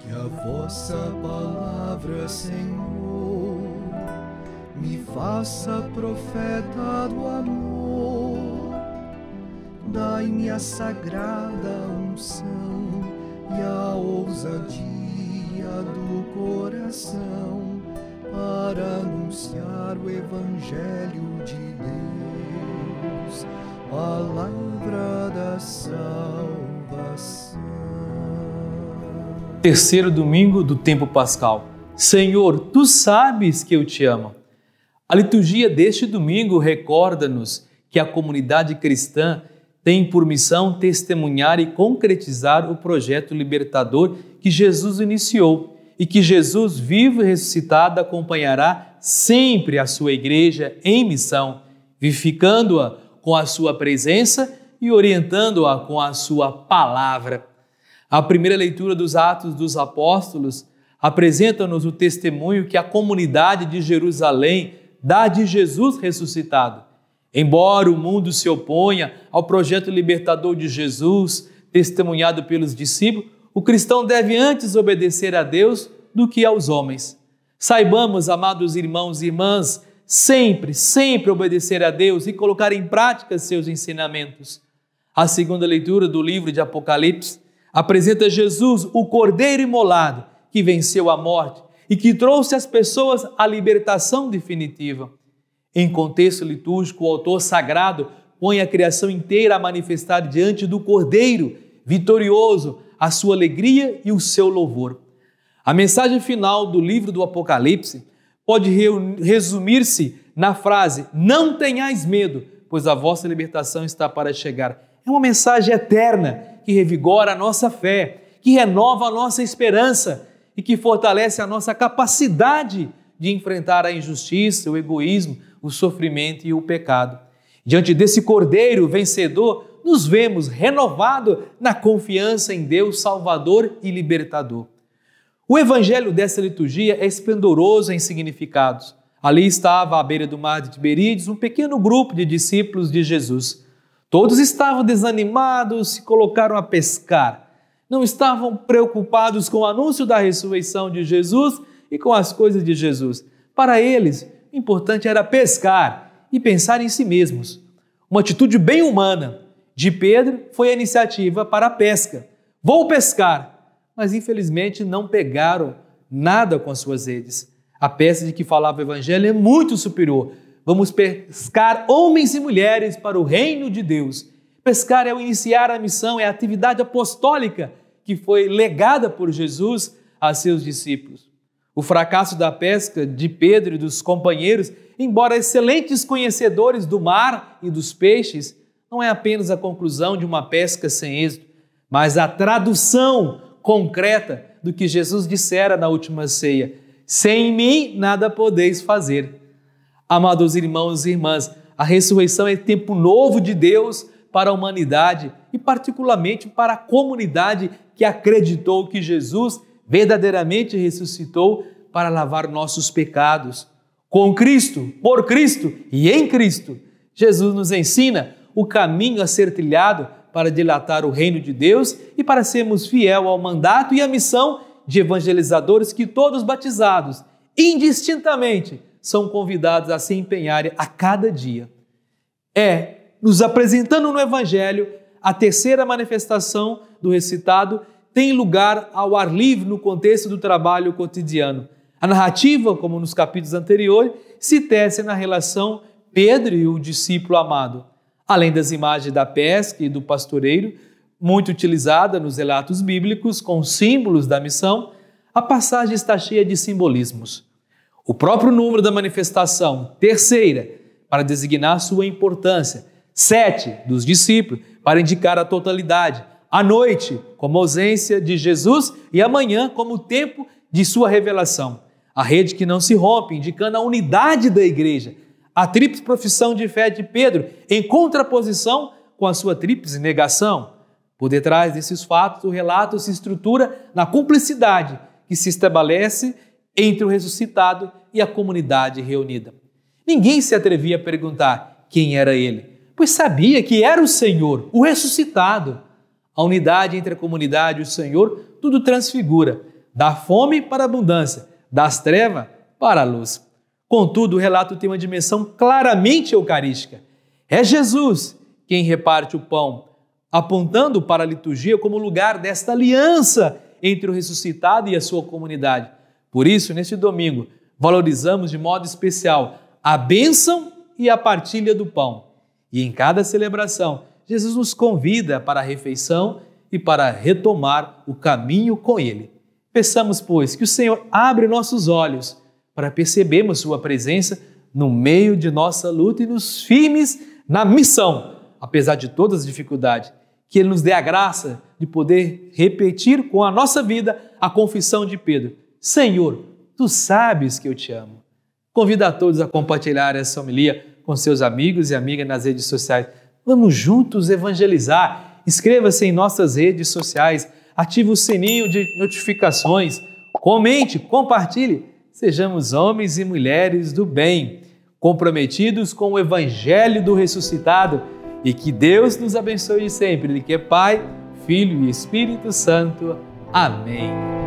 Que a vossa palavra, Senhor, me faça profeta do amor. Dai-me a sagrada unção e a ousadia do coração para anunciar o Evangelho de Deus, palavra da salvação terceiro domingo do tempo pascal. Senhor, tu sabes que eu te amo. A liturgia deste domingo recorda-nos que a comunidade cristã tem por missão testemunhar e concretizar o projeto libertador que Jesus iniciou e que Jesus, vivo e ressuscitado, acompanhará sempre a sua igreja em missão, vivificando-a com a sua presença e orientando-a com a sua palavra. A primeira leitura dos Atos dos Apóstolos apresenta-nos o testemunho que a comunidade de Jerusalém dá de Jesus ressuscitado. Embora o mundo se oponha ao projeto libertador de Jesus, testemunhado pelos discípulos, o cristão deve antes obedecer a Deus do que aos homens. Saibamos, amados irmãos e irmãs, sempre, sempre obedecer a Deus e colocar em prática seus ensinamentos. A segunda leitura do livro de Apocalipse apresenta Jesus, o Cordeiro imolado, que venceu a morte e que trouxe às pessoas a libertação definitiva. Em contexto litúrgico, o autor sagrado põe a criação inteira a manifestar diante do Cordeiro vitorioso a sua alegria e o seu louvor. A mensagem final do livro do Apocalipse pode resumir-se na frase: Não tenhais medo, pois a vossa libertação está para chegar. É uma mensagem eterna que revigora a nossa fé, que renova a nossa esperança e que fortalece a nossa capacidade de enfrentar a injustiça, o egoísmo, o sofrimento e o pecado. Diante desse Cordeiro vencedor, nos vemos renovado na confiança em Deus Salvador e Libertador. O evangelho dessa liturgia é esplendoroso em significados. Ali estava à beira do mar de Tiberíades um pequeno grupo de discípulos de Jesus. Todos estavam desanimados, se colocaram a pescar. Não estavam preocupados com o anúncio da ressurreição de Jesus e com as coisas de Jesus. Para eles, o importante era pescar e pensar em si mesmos. Uma atitude bem humana de Pedro foi a iniciativa para a pesca. Vou pescar! Mas infelizmente não pegaram nada com as suas redes. A peça de que falava o Evangelho é muito superior Vamos pescar homens e mulheres para o reino de Deus. Pescar é o iniciar a missão, é a atividade apostólica que foi legada por Jesus a seus discípulos. O fracasso da pesca de Pedro e dos companheiros, embora excelentes conhecedores do mar e dos peixes, não é apenas a conclusão de uma pesca sem êxito, mas a tradução concreta do que Jesus dissera na última ceia: Sem mim nada podeis fazer. Amados irmãos e irmãs, a ressurreição é tempo novo de Deus para a humanidade e, particularmente, para a comunidade que acreditou que Jesus verdadeiramente ressuscitou para lavar nossos pecados. Com Cristo, por Cristo e em Cristo, Jesus nos ensina o caminho a ser trilhado para dilatar o reino de Deus e para sermos fiel ao mandato e à missão de evangelizadores que todos batizados, indistintamente, são convidados a se empenharem a cada dia. É nos apresentando no Evangelho, a terceira manifestação do recitado tem lugar ao ar livre no contexto do trabalho cotidiano. A narrativa, como nos capítulos anteriores, se tece na relação Pedro e o discípulo amado. Além das imagens da pesca e do pastoreiro, muito utilizada nos relatos bíblicos com símbolos da missão, a passagem está cheia de simbolismos o próprio número da manifestação. Terceira, para designar sua importância. Sete, dos discípulos, para indicar a totalidade. A noite, como ausência de Jesus, e amanhã, como o tempo de sua revelação. A rede que não se rompe, indicando a unidade da igreja. A tríplice profissão de fé de Pedro, em contraposição com a sua tríplice negação. Por detrás desses fatos, o relato se estrutura na cumplicidade que se estabelece entre o ressuscitado e a comunidade reunida. Ninguém se atrevia a perguntar quem era ele, pois sabia que era o Senhor, o ressuscitado. A unidade entre a comunidade e o Senhor tudo transfigura, da fome para a abundância, das trevas para a luz. Contudo, o relato tem uma dimensão claramente eucarística. É Jesus quem reparte o pão, apontando para a liturgia como lugar desta aliança entre o ressuscitado e a sua comunidade, por isso, neste domingo, valorizamos de modo especial a bênção e a partilha do pão. E em cada celebração, Jesus nos convida para a refeição e para retomar o caminho com Ele. Peçamos, pois, que o Senhor abre nossos olhos para percebermos Sua presença no meio de nossa luta e nos firmes na missão, apesar de todas as dificuldades. Que Ele nos dê a graça de poder repetir com a nossa vida a confissão de Pedro. Senhor, tu sabes que eu te amo. Convido a todos a compartilhar essa homilia com seus amigos e amigas nas redes sociais. Vamos juntos evangelizar. Inscreva-se em nossas redes sociais, ative o sininho de notificações, comente, compartilhe. Sejamos homens e mulheres do bem, comprometidos com o evangelho do ressuscitado e que Deus nos abençoe sempre. Ele que é Pai, Filho e Espírito Santo. Amém.